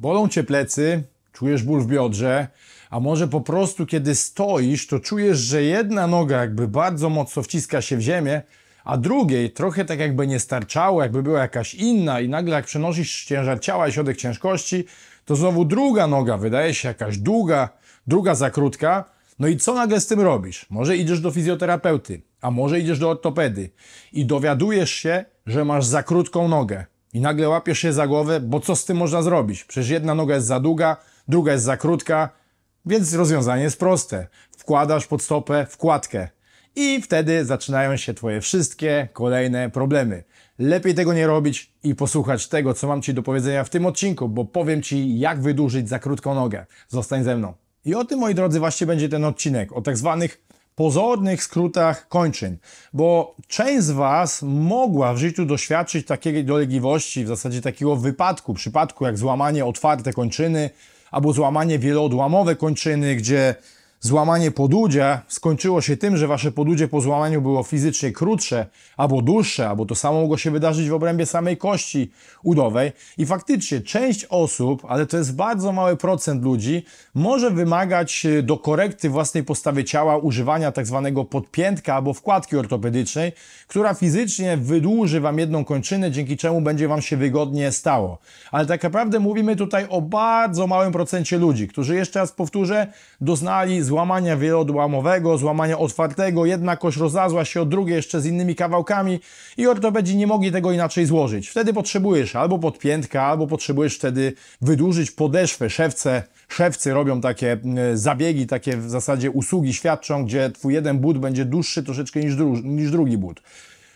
Bolą cię plecy, czujesz ból w biodrze, a może po prostu kiedy stoisz, to czujesz, że jedna noga jakby bardzo mocno wciska się w ziemię, a drugiej trochę tak jakby nie starczało, jakby była jakaś inna i nagle jak przenosisz ciężar ciała i środek ciężkości, to znowu druga noga wydaje się jakaś długa, druga za krótka. No i co nagle z tym robisz? Może idziesz do fizjoterapeuty, a może idziesz do ortopedy i dowiadujesz się, że masz za krótką nogę. I nagle łapiesz się za głowę, bo co z tym można zrobić? Przecież jedna noga jest za długa, druga jest za krótka, więc rozwiązanie jest proste. Wkładasz pod stopę wkładkę i wtedy zaczynają się Twoje wszystkie kolejne problemy. Lepiej tego nie robić i posłuchać tego, co mam Ci do powiedzenia w tym odcinku, bo powiem Ci, jak wydłużyć za krótką nogę. Zostań ze mną. I o tym, moi drodzy, właśnie będzie ten odcinek, o tak zwanych pozornych skrótach kończyn, bo część z Was mogła w życiu doświadczyć takiej dolegliwości, w zasadzie takiego wypadku, przypadku jak złamanie otwarte kończyny albo złamanie wieloodłamowe kończyny, gdzie złamanie podudzia skończyło się tym, że wasze podudzie po złamaniu było fizycznie krótsze albo dłuższe, albo to samo mogło się wydarzyć w obrębie samej kości udowej. I faktycznie część osób, ale to jest bardzo mały procent ludzi, może wymagać y, do korekty własnej postawy ciała używania tak zwanego podpiętka albo wkładki ortopedycznej, która fizycznie wydłuży wam jedną kończynę, dzięki czemu będzie wam się wygodnie stało. Ale tak naprawdę mówimy tutaj o bardzo małym procencie ludzi, którzy jeszcze raz powtórzę, doznali z złamania wielodłamowego, złamania otwartego, jedna kość rozlazła się od drugiej jeszcze z innymi kawałkami i ortopedzi nie mogli tego inaczej złożyć. Wtedy potrzebujesz albo podpiętka, albo potrzebujesz wtedy wydłużyć podeszwę, szewce. Szewcy robią takie mm, zabiegi, takie w zasadzie usługi świadczą, gdzie twój jeden but będzie dłuższy troszeczkę niż, dru niż drugi but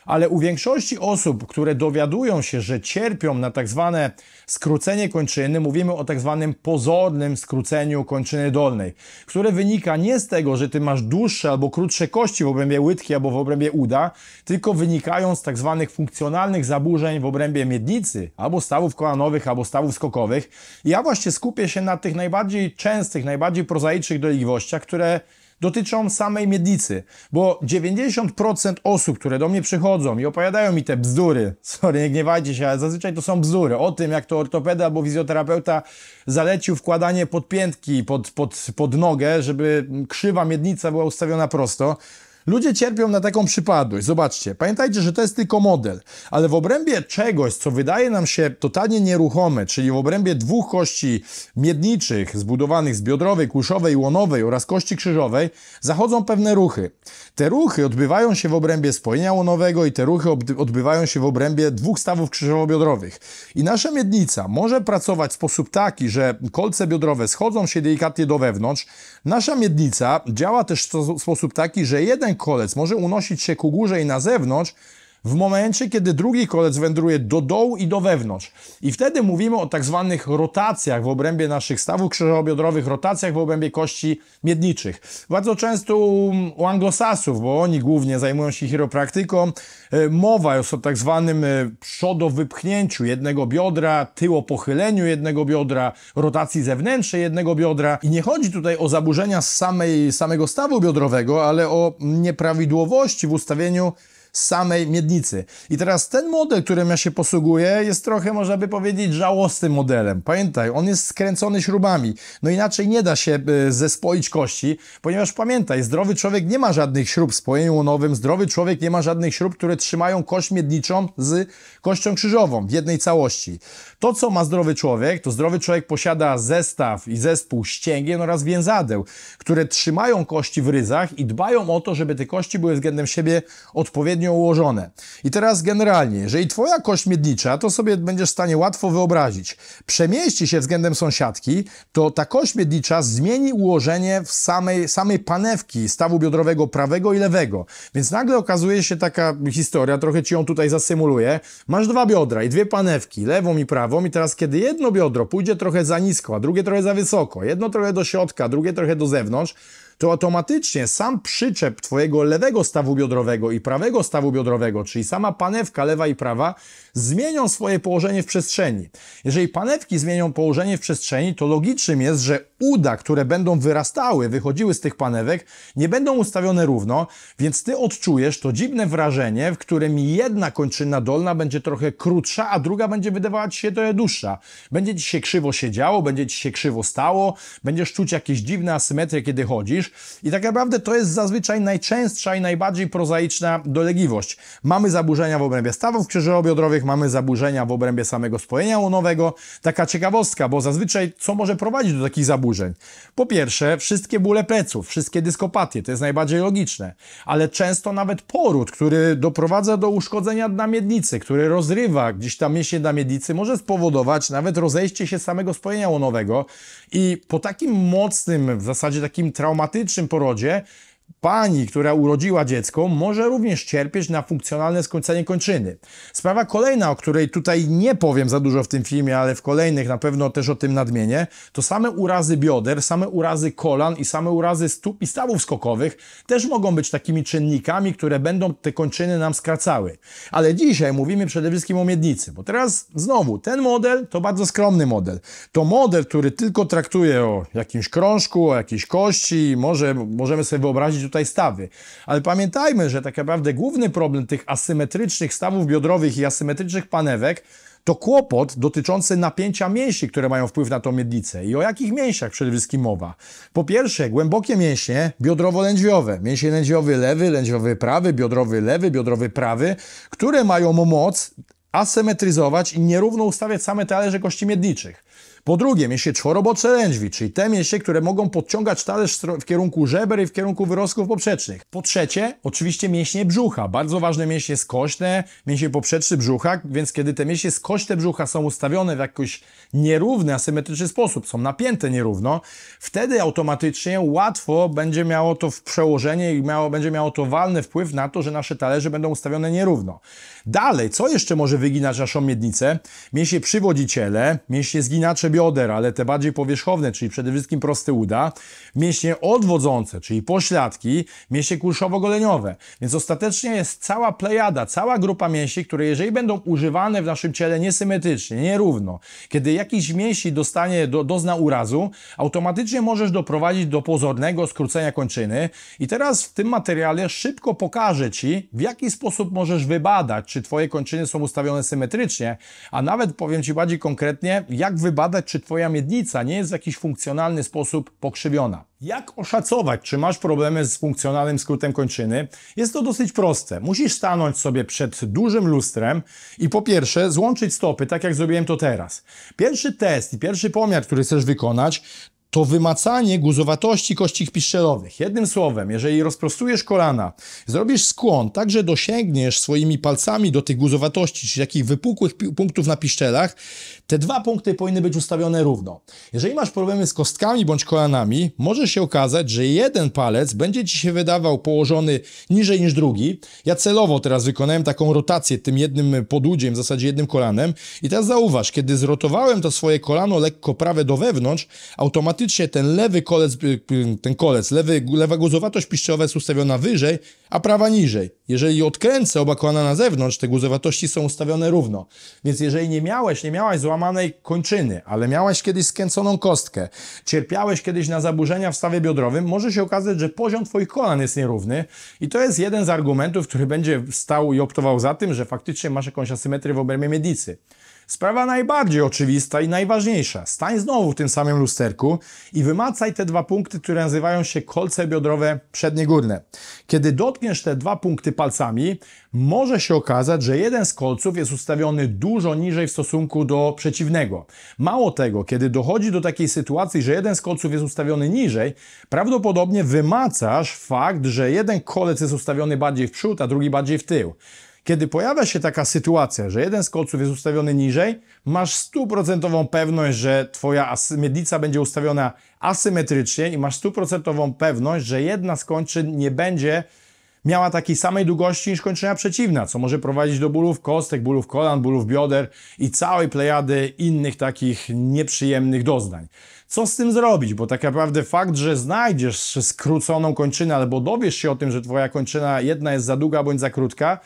ale u większości osób, które dowiadują się, że cierpią na tak zwane skrócenie kończyny, mówimy o tak zwanym pozornym skróceniu kończyny dolnej, które wynika nie z tego, że ty masz dłuższe albo krótsze kości w obrębie łydki albo w obrębie uda, tylko wynikają z tak zwanych funkcjonalnych zaburzeń w obrębie miednicy, albo stawów kolanowych, albo stawów skokowych. ja właśnie skupię się na tych najbardziej częstych, najbardziej prozaicznych dolegliwościach, które dotyczą samej miednicy, bo 90% osób, które do mnie przychodzą i opowiadają mi te bzdury, sorry, nie gniewajcie się, ale zazwyczaj to są bzdury, o tym jak to ortopeda albo fizjoterapeuta zalecił wkładanie podpiętki pod, pod, pod nogę, żeby krzywa miednica była ustawiona prosto, Ludzie cierpią na taką przypadłość. Zobaczcie, pamiętajcie, że to jest tylko model, ale w obrębie czegoś, co wydaje nam się totalnie nieruchome, czyli w obrębie dwóch kości miedniczych zbudowanych z biodrowej, kuszowej, łonowej oraz kości krzyżowej, zachodzą pewne ruchy. Te ruchy odbywają się w obrębie spojenia łonowego i te ruchy odbywają się w obrębie dwóch stawów krzyżowo-biodrowych. I nasza miednica może pracować w sposób taki, że kolce biodrowe schodzą się delikatnie do wewnątrz. Nasza miednica działa też w sposób taki, że jeden kolec może unosić się ku górze i na zewnątrz, w momencie, kiedy drugi kolec wędruje do dołu i do wewnątrz. I wtedy mówimy o tak zwanych rotacjach w obrębie naszych stawów krzyżowo-biodrowych, rotacjach w obrębie kości miedniczych. Bardzo często u anglosasów, bo oni głównie zajmują się chiropraktyką, e, mowa jest o tak zwanym e, przodowypchnięciu jednego biodra, tyłopochyleniu jednego biodra, rotacji zewnętrznej jednego biodra. I nie chodzi tutaj o zaburzenia samej, samego stawu biodrowego, ale o nieprawidłowości w ustawieniu samej miednicy. I teraz ten model, którym ja się posługuję, jest trochę, można by powiedzieć, żałosnym modelem. Pamiętaj, on jest skręcony śrubami. No inaczej nie da się e, zespoić kości, ponieważ pamiętaj, zdrowy człowiek nie ma żadnych śrub w spojeniu łonowym, zdrowy człowiek nie ma żadnych śrub, które trzymają kość miedniczą z kością krzyżową w jednej całości. To, co ma zdrowy człowiek, to zdrowy człowiek posiada zestaw i zespół ścięgien oraz więzadeł, które trzymają kości w ryzach i dbają o to, żeby te kości były względem siebie odpowiednio odpowiednio ułożone. I teraz generalnie, jeżeli twoja kość miednicza, to sobie będziesz w stanie łatwo wyobrazić, przemieści się względem sąsiadki, to ta kość miednicza zmieni ułożenie w samej, samej panewki stawu biodrowego prawego i lewego. Więc nagle okazuje się taka historia, trochę ci ją tutaj zasymuluję. Masz dwa biodra i dwie panewki, lewą i prawą, i teraz kiedy jedno biodro pójdzie trochę za nisko, a drugie trochę za wysoko, jedno trochę do środka, drugie trochę do zewnątrz, to automatycznie sam przyczep Twojego lewego stawu biodrowego i prawego stawu biodrowego, czyli sama panewka lewa i prawa, zmienią swoje położenie w przestrzeni. Jeżeli panewki zmienią położenie w przestrzeni, to logicznym jest, że uda, które będą wyrastały, wychodziły z tych panewek, nie będą ustawione równo, więc ty odczujesz to dziwne wrażenie, w którym jedna kończyna dolna będzie trochę krótsza, a druga będzie wydawała ci się trochę dłuższa. Będzie ci się krzywo siedziało, będzie ci się krzywo stało, będziesz czuć jakieś dziwne asymetrie, kiedy chodzisz i tak naprawdę to jest zazwyczaj najczęstsza i najbardziej prozaiczna dolegliwość. Mamy zaburzenia w obrębie stawów krzyżowo-biodrowych, mamy zaburzenia w obrębie samego spojenia łonowego. Taka ciekawostka, bo zazwyczaj co może prowadzić do takich zaburzeń? zaburzeń. Po pierwsze, wszystkie bóle pleców, wszystkie dyskopatie, to jest najbardziej logiczne, ale często nawet poród, który doprowadza do uszkodzenia dna miednicy, który rozrywa gdzieś tam mięśnie dna miednicy, może spowodować nawet rozejście się samego spojenia łonowego i po takim mocnym, w zasadzie takim traumatycznym porodzie, Pani, która urodziła dziecko, może również cierpieć na funkcjonalne skończenie kończyny. Sprawa kolejna, o której tutaj nie powiem za dużo w tym filmie, ale w kolejnych na pewno też o tym nadmienię, to same urazy bioder, same urazy kolan i same urazy stóp i stawów skokowych też mogą być takimi czynnikami, które będą te kończyny nam skracały. Ale dzisiaj mówimy przede wszystkim o miednicy, bo teraz znowu, ten model to bardzo skromny model. To model, który tylko traktuje o jakimś krążku, o jakiejś kości, może możemy sobie wyobrazić, prowadzić tutaj stawy. Ale pamiętajmy, że tak naprawdę główny problem tych asymetrycznych stawów biodrowych i asymetrycznych panewek to kłopot dotyczący napięcia mięśni, które mają wpływ na tą miednicę. I o jakich mięśniach przede wszystkim mowa? Po pierwsze, głębokie mięśnie biodrowo-lędźwiowe. mięsień lędźwiowy lewy, lędźwiowy prawy, biodrowy lewy, biodrowy prawy, które mają moc asymetryzować i nierówno ustawiać same talerze kości miedniczych. Po drugie, mięśnie czworobocze lędźwi, czyli te mięśnie, które mogą podciągać talerz w kierunku żeber i w kierunku wyrostków poprzecznych. Po trzecie, oczywiście mięśnie brzucha, bardzo ważne mięśnie skośne, mięśnie poprzeczny brzucha, więc kiedy te mięśnie skośne brzucha są ustawione w jakiś nierówny, asymetryczny sposób, są napięte nierówno, wtedy automatycznie łatwo będzie miało to w przełożenie i miało, będzie miało to walny wpływ na to, że nasze talerze będą ustawione nierówno. Dalej, co jeszcze może wyginać naszą miednicę? Mięśnie przywodziciele, mięśnie zginacze bioder, ale te bardziej powierzchowne, czyli przede wszystkim prosty uda, mięśnie odwodzące, czyli pośladki, mięśnie kulszowo-goleniowe. Więc ostatecznie jest cała plejada, cała grupa mięśni, które jeżeli będą używane w naszym ciele niesymetrycznie, nierówno, kiedy jakiś mięsień dostanie, do, dozna urazu, automatycznie możesz doprowadzić do pozornego skrócenia kończyny. I teraz w tym materiale szybko pokażę Ci, w jaki sposób możesz wybadać, czy Twoje kończyny są ustawione symetrycznie, a nawet powiem Ci bardziej konkretnie, jak wybadać, czy Twoja miednica nie jest w jakiś funkcjonalny sposób pokrzywiona. Jak oszacować, czy masz problemy z funkcjonalnym skrótem kończyny? Jest to dosyć proste. Musisz stanąć sobie przed dużym lustrem i po pierwsze złączyć stopy, tak jak zrobiłem to teraz. Pierwszy test i pierwszy pomiar, który chcesz wykonać, to wymacanie guzowatości kości piszczelowych. Jednym słowem, jeżeli rozprostujesz kolana, zrobisz skłon tak, że dosięgniesz swoimi palcami do tych guzowatości, czyli takich wypukłych punktów na piszczelach, te dwa punkty powinny być ustawione równo. Jeżeli masz problemy z kostkami bądź kolanami, może się okazać, że jeden palec będzie Ci się wydawał położony niżej niż drugi. Ja celowo teraz wykonałem taką rotację tym jednym podudziem, w zasadzie jednym kolanem i teraz zauważ, kiedy zrotowałem to swoje kolano lekko prawe do wewnątrz, automatycznie faktycznie ten lewy kolec, ten kolec, lewy, lewa guzowatość piszczowa jest ustawiona wyżej, a prawa niżej. Jeżeli odkręcę oba kolana na zewnątrz, te guzowatości są ustawione równo. Więc jeżeli nie miałeś, nie miałaś złamanej kończyny, ale miałaś kiedyś skręconą kostkę, cierpiałeś kiedyś na zaburzenia w stawie biodrowym, może się okazać, że poziom twoich kolan jest nierówny i to jest jeden z argumentów, który będzie stał i optował za tym, że faktycznie masz jakąś asymetrię w obrębie medicy. Sprawa najbardziej oczywista i najważniejsza. Stań znowu w tym samym lusterku i wymacaj te dwa punkty, które nazywają się kolce biodrowe przednie górne. Kiedy dotkniesz te dwa punkty palcami, może się okazać, że jeden z kolców jest ustawiony dużo niżej w stosunku do przeciwnego. Mało tego, kiedy dochodzi do takiej sytuacji, że jeden z kolców jest ustawiony niżej, prawdopodobnie wymacasz fakt, że jeden kolec jest ustawiony bardziej w przód, a drugi bardziej w tył. Kiedy pojawia się taka sytuacja, że jeden z kolców jest ustawiony niżej, masz stuprocentową pewność, że twoja miednica będzie ustawiona asymetrycznie i masz stuprocentową pewność, że jedna z kończyn nie będzie miała takiej samej długości niż kończyna przeciwna, co może prowadzić do bólów kostek, bólów kolan, bólów bioder i całej plejady innych takich nieprzyjemnych doznań. Co z tym zrobić? Bo tak naprawdę fakt, że znajdziesz skróconą kończynę albo dowiesz się o tym, że twoja kończyna jedna jest za długa bądź za krótka,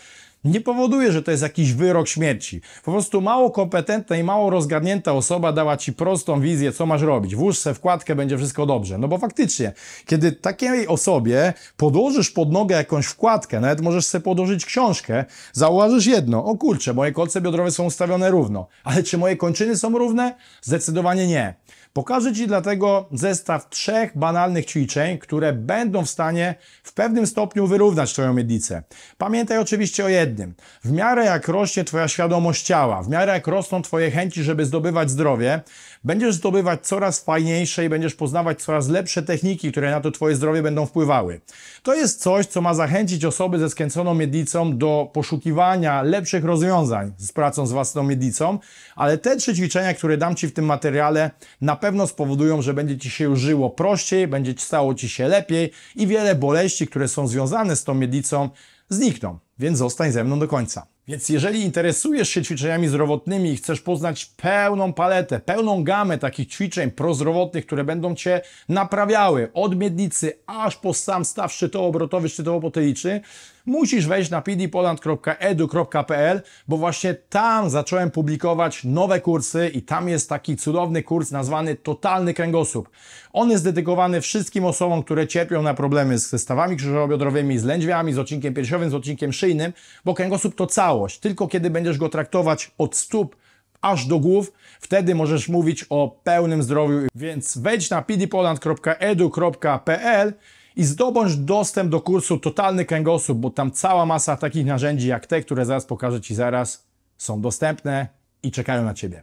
nie powoduje, że to jest jakiś wyrok śmierci. Po prostu mało kompetentna i mało rozgadnięta osoba dała ci prostą wizję, co masz robić. Włóż se wkładkę, będzie wszystko dobrze. No bo faktycznie, kiedy takiej osobie podłożysz pod nogę jakąś wkładkę, nawet możesz sobie podłożyć książkę, zauważysz jedno, o kurczę, moje kolce biodrowe są ustawione równo. Ale czy moje kończyny są równe? Zdecydowanie nie. Pokażę Ci dlatego zestaw trzech banalnych ćwiczeń, które będą w stanie w pewnym stopniu wyrównać Twoją miednicę. Pamiętaj oczywiście o jednym, jednym. W miarę jak rośnie Twoja świadomość ciała, w miarę jak rosną Twoje chęci, żeby zdobywać zdrowie, będziesz zdobywać coraz fajniejsze i będziesz poznawać coraz lepsze techniki, które na to Twoje zdrowie będą wpływały. To jest coś, co ma zachęcić osoby ze skręconą miednicą do poszukiwania lepszych rozwiązań z pracą z własną miednicą, ale te trzy ćwiczenia, które dam Ci w tym materiale, na pewno spowodują, że będzie Ci się żyło prościej, będzie stało Ci się lepiej i wiele boleści, które są związane z tą miednicą, znikną więc zostań ze mną do końca. Więc jeżeli interesujesz się ćwiczeniami zdrowotnymi i chcesz poznać pełną paletę, pełną gamę takich ćwiczeń prozdrowotnych, które będą Cię naprawiały od miednicy aż po sam staw szczytowo-obrotowy, szczytowo-potyliczny, musisz wejść na pdpoland.edu.pl, bo właśnie tam zacząłem publikować nowe kursy i tam jest taki cudowny kurs nazwany Totalny Kręgosłup. On jest dedykowany wszystkim osobom, które cierpią na problemy z zestawami krzyżowo-biodrowymi, z lędźwiami, z odcinkiem piersiowym, z odcinkiem szyjnym, bo kręgosłup to całość. Tylko kiedy będziesz go traktować od stóp aż do głów, wtedy możesz mówić o pełnym zdrowiu. Więc wejdź na pdpoland.edu.pl i zdobądź dostęp do kursu Totalny Kręgosłup, bo tam cała masa takich narzędzi jak te, które zaraz pokażę Ci zaraz, są dostępne i czekają na Ciebie.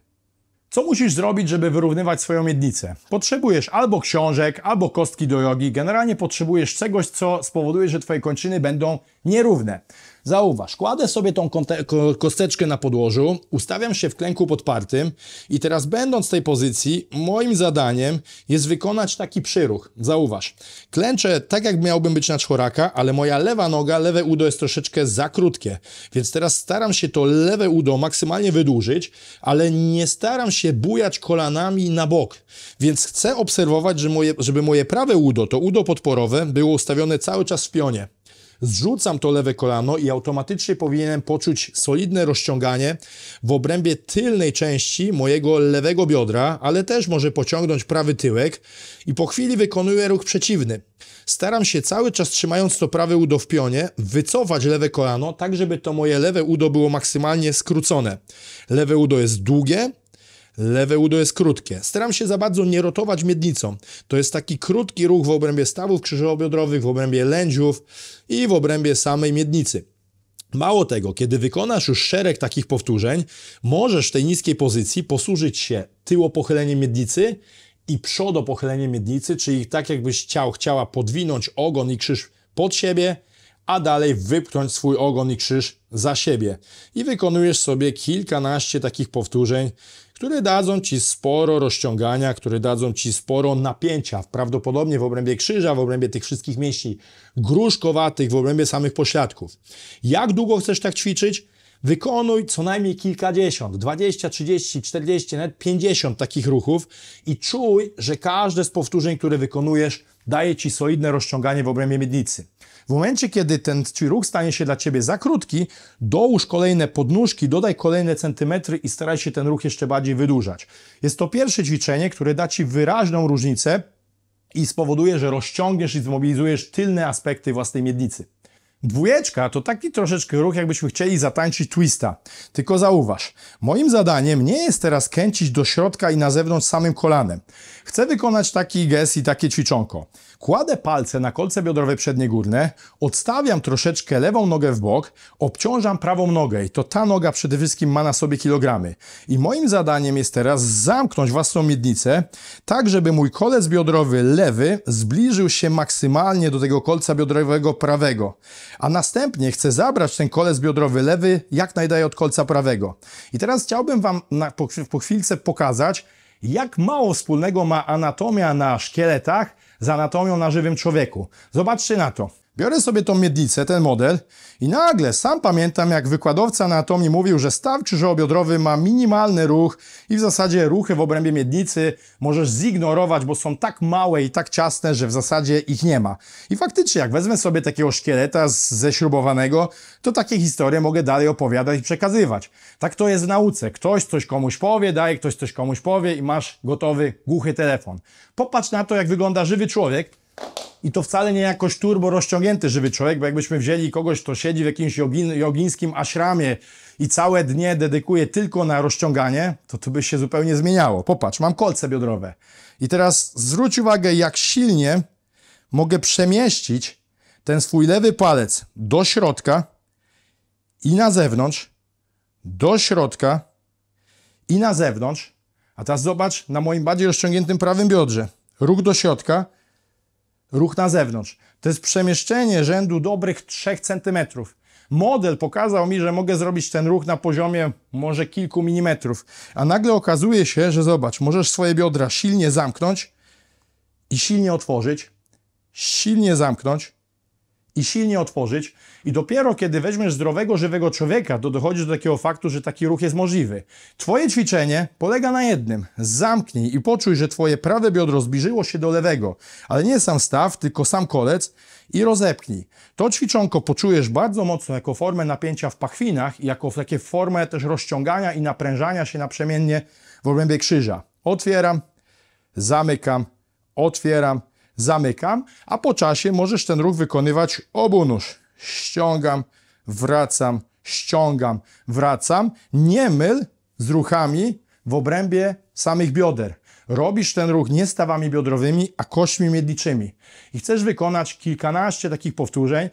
Co musisz zrobić, żeby wyrównywać swoją miednicę? Potrzebujesz albo książek, albo kostki do jogi. Generalnie potrzebujesz czegoś, co spowoduje, że Twoje kończyny będą nierówne. Zauważ, kładę sobie tą kosteczkę na podłożu, ustawiam się w klęku podpartym i teraz będąc w tej pozycji, moim zadaniem jest wykonać taki przyruch. Zauważ, klęczę tak jak miałbym być na czworaka, ale moja lewa noga, lewe udo jest troszeczkę za krótkie, więc teraz staram się to lewe udo maksymalnie wydłużyć, ale nie staram się bujać kolanami na bok, więc chcę obserwować, żeby moje, żeby moje prawe udo, to udo podporowe, było ustawione cały czas w pionie zrzucam to lewe kolano i automatycznie powinienem poczuć solidne rozciąganie w obrębie tylnej części mojego lewego biodra, ale też może pociągnąć prawy tyłek i po chwili wykonuję ruch przeciwny. Staram się cały czas trzymając to prawe udo w pionie, wycofać lewe kolano, tak żeby to moje lewe udo było maksymalnie skrócone. Lewe udo jest długie, Lewe udo jest krótkie. Staram się za bardzo nie rotować miednicą. To jest taki krótki ruch w obrębie stawów krzyżowo-biodrowych, w obrębie lędziów i w obrębie samej miednicy. Mało tego, kiedy wykonasz już szereg takich powtórzeń, możesz w tej niskiej pozycji posłużyć się tyłopochyleniem miednicy i przodopochyleniem miednicy, czyli tak jakbyś chciał, chciała podwinąć ogon i krzyż pod siebie, a dalej wypchnąć swój ogon i krzyż za siebie. I wykonujesz sobie kilkanaście takich powtórzeń które dadzą Ci sporo rozciągania, które dadzą Ci sporo napięcia, prawdopodobnie w obrębie krzyża, w obrębie tych wszystkich mięśni gruszkowatych, w obrębie samych pośladków. Jak długo chcesz tak ćwiczyć? Wykonuj co najmniej kilkadziesiąt, 20, 30, 40, nawet 50 takich ruchów i czuj, że każde z powtórzeń, które wykonujesz, daje ci solidne rozciąganie w obrębie miednicy. W momencie, kiedy ten ci ruch stanie się dla ciebie za krótki, dołóż kolejne podnóżki, dodaj kolejne centymetry i staraj się ten ruch jeszcze bardziej wydłużać. Jest to pierwsze ćwiczenie, które da ci wyraźną różnicę i spowoduje, że rozciągniesz i zmobilizujesz tylne aspekty własnej miednicy. Dwójeczka to taki troszeczkę ruch, jakbyśmy chcieli zatańczyć twista. Tylko zauważ, moim zadaniem nie jest teraz kręcić do środka i na zewnątrz samym kolanem. Chcę wykonać taki gest i takie ćwiczonko. Kładę palce na kolce biodrowe przednie górne, odstawiam troszeczkę lewą nogę w bok, obciążam prawą nogę i to ta noga przede wszystkim ma na sobie kilogramy. I moim zadaniem jest teraz zamknąć własną miednicę, tak żeby mój kolec biodrowy lewy zbliżył się maksymalnie do tego kolca biodrowego prawego. A następnie chcę zabrać ten kolec biodrowy lewy jak najdalej od kolca prawego. I teraz chciałbym Wam na, po, po chwilce pokazać, jak mało wspólnego ma anatomia na szkieletach z anatomią na żywym człowieku. Zobaczcie na to. Biorę sobie tą miednicę, ten model i nagle sam pamiętam jak wykładowca na anatomii mówił, że staw krzyżoobiodrowy ma minimalny ruch i w zasadzie ruchy w obrębie miednicy możesz zignorować, bo są tak małe i tak ciasne, że w zasadzie ich nie ma. I faktycznie jak wezmę sobie takiego szkieleta ześrubowanego, to takie historie mogę dalej opowiadać i przekazywać. Tak to jest w nauce. Ktoś coś komuś powie, daje ktoś coś komuś powie i masz gotowy głuchy telefon. Popatrz na to jak wygląda żywy człowiek, i to wcale nie jakoś turbo rozciągnięty żywy człowiek, bo jakbyśmy wzięli kogoś, kto siedzi w jakimś jogin, jogińskim ashramie i całe dnie dedykuje tylko na rozciąganie, to to by się zupełnie zmieniało. Popatrz, mam kolce biodrowe. I teraz zwróć uwagę, jak silnie mogę przemieścić ten swój lewy palec do środka i na zewnątrz, do środka i na zewnątrz. A teraz zobacz na moim bardziej rozciągniętym prawym biodrze. Ruch do środka – ruch na zewnątrz. To jest przemieszczenie rzędu dobrych 3 cm. Model pokazał mi, że mogę zrobić ten ruch na poziomie może kilku milimetrów, a nagle okazuje się, że zobacz, możesz swoje biodra silnie zamknąć i silnie otworzyć, silnie zamknąć i silnie otworzyć. I dopiero kiedy weźmiesz zdrowego, żywego człowieka, to dochodzisz do takiego faktu, że taki ruch jest możliwy. Twoje ćwiczenie polega na jednym. Zamknij i poczuj, że twoje prawe biodro zbliżyło się do lewego, ale nie sam staw, tylko sam kolec i rozepnij. To ćwiczonko poczujesz bardzo mocno jako formę napięcia w pachwinach i jako takie formę też rozciągania i naprężania się naprzemiennie w obrębie krzyża. Otwieram, zamykam, otwieram, zamykam, a po czasie możesz ten ruch wykonywać obu Ściągam, wracam, ściągam, wracam. Nie myl z ruchami w obrębie samych bioder. Robisz ten ruch nie stawami biodrowymi, a kośćmi miedniczymi. I chcesz wykonać kilkanaście takich powtórzeń,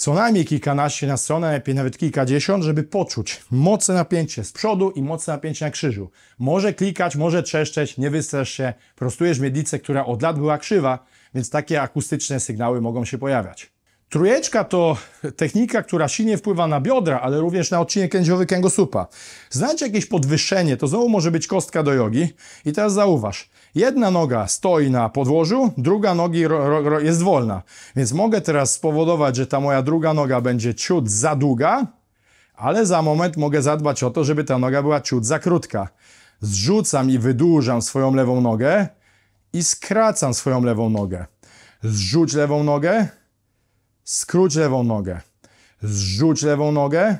co najmniej kilkanaście na stronę, lepiej nawet kilkadziesiąt, żeby poczuć mocne napięcie z przodu i mocne napięcie na krzyżu. Może klikać, może trzeszczeć, nie wystrasz się, prostujesz miednicę, która od lat była krzywa, więc takie akustyczne sygnały mogą się pojawiać. Trójeczka to technika, która silnie wpływa na biodra, ale również na odcinek kędziowy kęgosupa. Znajdź jakieś podwyższenie, to znowu może być kostka do jogi. I teraz zauważ, jedna noga stoi na podłożu, druga nogi jest wolna. Więc mogę teraz spowodować, że ta moja druga noga będzie ciut za długa, ale za moment mogę zadbać o to, żeby ta noga była ciut za krótka. Zrzucam i wydłużam swoją lewą nogę i skracam swoją lewą nogę. Zrzuć lewą nogę, skróć lewą nogę, zrzuć lewą nogę,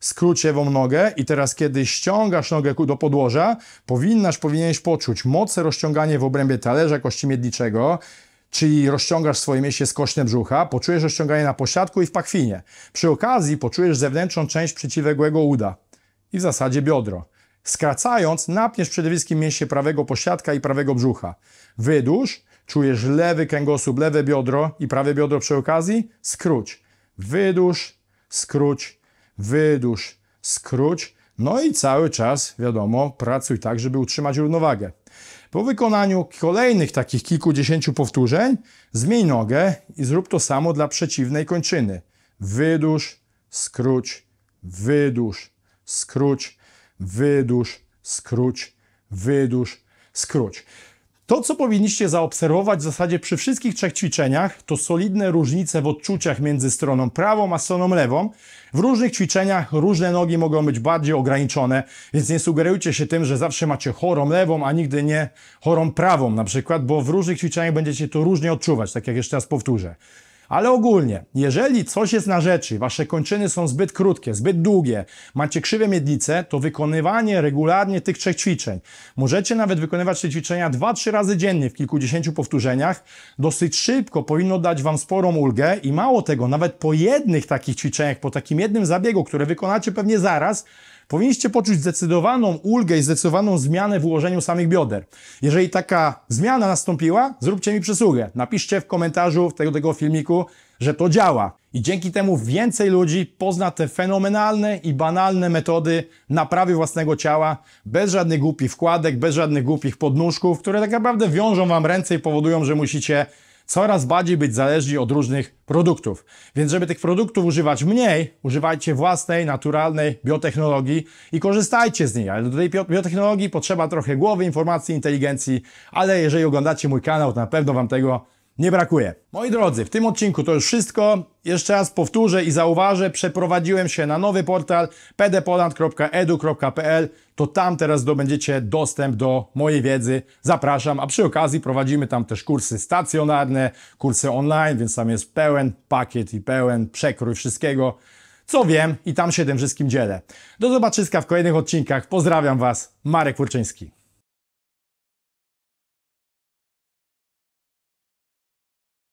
skróć lewą nogę i teraz kiedy ściągasz nogę do podłoża, powinnaś, powinieneś poczuć mocne rozciąganie w obrębie talerza kości miedniczego, czyli rozciągasz swoje mięśnie skośne brzucha, poczujesz rozciąganie na pośladku i w pachwinie. Przy okazji poczujesz zewnętrzną część przeciwległego uda i w zasadzie biodro. Skracając, napniesz przede wszystkim mięśnie prawego pośladka i prawego brzucha. Wydłuż, Czujesz lewy kręgosłup, lewe biodro i prawe biodro przy okazji? Skróć. Wydłuż, skróć, wydłuż, skróć. No i cały czas, wiadomo, pracuj tak, żeby utrzymać równowagę. Po wykonaniu kolejnych takich kilkudziesięciu powtórzeń, zmień nogę i zrób to samo dla przeciwnej kończyny. Wydłuż, skróć, wydłuż, skróć, wydłuż, skróć, wydłuż, skróć. To, co powinniście zaobserwować w zasadzie przy wszystkich trzech ćwiczeniach, to solidne różnice w odczuciach między stroną prawą a stroną lewą. W różnych ćwiczeniach różne nogi mogą być bardziej ograniczone, więc nie sugerujcie się tym, że zawsze macie chorą lewą, a nigdy nie chorą prawą na przykład, bo w różnych ćwiczeniach będziecie to różnie odczuwać, tak jak jeszcze raz powtórzę. Ale ogólnie, jeżeli coś jest na rzeczy, wasze kończyny są zbyt krótkie, zbyt długie, macie krzywe miednice, to wykonywanie regularnie tych trzech ćwiczeń. Możecie nawet wykonywać te ćwiczenia 2-3 razy dziennie w kilkudziesięciu powtórzeniach. Dosyć szybko powinno dać wam sporą ulgę i mało tego, nawet po jednych takich ćwiczeniach, po takim jednym zabiegu, które wykonacie pewnie zaraz, Powinniście poczuć zdecydowaną ulgę i zdecydowaną zmianę w ułożeniu samych bioder. Jeżeli taka zmiana nastąpiła, zróbcie mi przysługę. Napiszcie w komentarzu tego, tego filmiku, że to działa. I dzięki temu więcej ludzi pozna te fenomenalne i banalne metody naprawy własnego ciała, bez żadnych głupich wkładek, bez żadnych głupich podnóżków, które tak naprawdę wiążą Wam ręce i powodują, że musicie coraz bardziej być zależni od różnych produktów. Więc żeby tych produktów używać mniej, używajcie własnej, naturalnej biotechnologii i korzystajcie z niej. Ale do tej biotechnologii potrzeba trochę głowy, informacji, inteligencji, ale jeżeli oglądacie mój kanał, to na pewno Wam tego nie brakuje. Moi drodzy, w tym odcinku to już wszystko. Jeszcze raz powtórzę i zauważę, przeprowadziłem się na nowy portal pdpoland.edu.pl. To tam teraz zdobędziecie dostęp do mojej wiedzy. Zapraszam, a przy okazji prowadzimy tam też kursy stacjonarne, kursy online, więc tam jest pełen pakiet i pełen przekrój wszystkiego, co wiem i tam się tym wszystkim dzielę. Do zobaczyska w kolejnych odcinkach. Pozdrawiam Was, Marek Kurczyński.